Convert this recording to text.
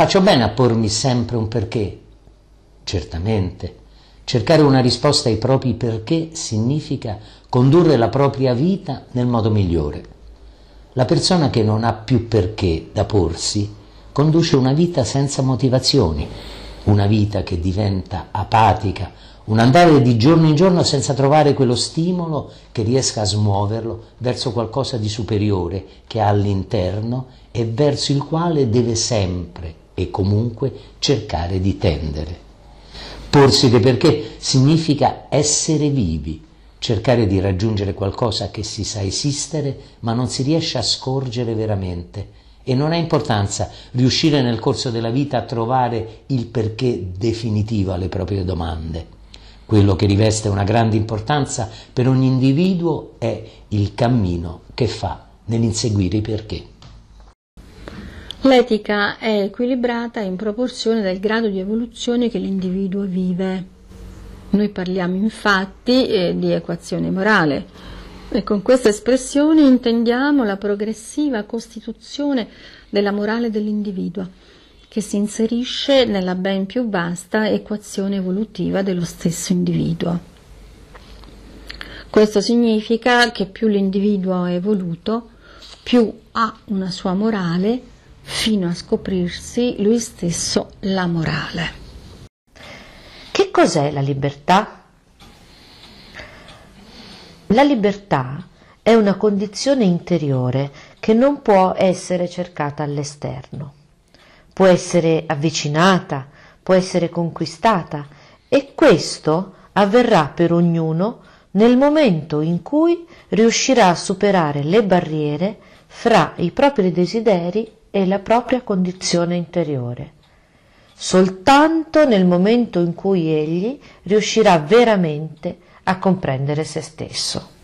Faccio bene a pormi sempre un perché? Certamente. Cercare una risposta ai propri perché significa condurre la propria vita nel modo migliore. La persona che non ha più perché da porsi conduce una vita senza motivazioni, una vita che diventa apatica, un andare di giorno in giorno senza trovare quello stimolo che riesca a smuoverlo verso qualcosa di superiore che ha all'interno e verso il quale deve sempre e comunque cercare di tendere. Porsi dei perché significa essere vivi, cercare di raggiungere qualcosa che si sa esistere ma non si riesce a scorgere veramente. E non ha importanza riuscire nel corso della vita a trovare il perché definitivo alle proprie domande. Quello che riveste una grande importanza per ogni individuo è il cammino che fa nell'inseguire i perché. L'etica è equilibrata in proporzione del grado di evoluzione che l'individuo vive. Noi parliamo infatti eh, di equazione morale e con questa espressione intendiamo la progressiva costituzione della morale dell'individuo che si inserisce nella ben più vasta equazione evolutiva dello stesso individuo. Questo significa che più l'individuo è evoluto, più ha una sua morale, fino a scoprirsi lui stesso la morale. Che cos'è la libertà? La libertà è una condizione interiore che non può essere cercata all'esterno. Può essere avvicinata, può essere conquistata e questo avverrà per ognuno nel momento in cui riuscirà a superare le barriere fra i propri desideri e la propria condizione interiore. Soltanto nel momento in cui egli riuscirà veramente a comprendere se stesso.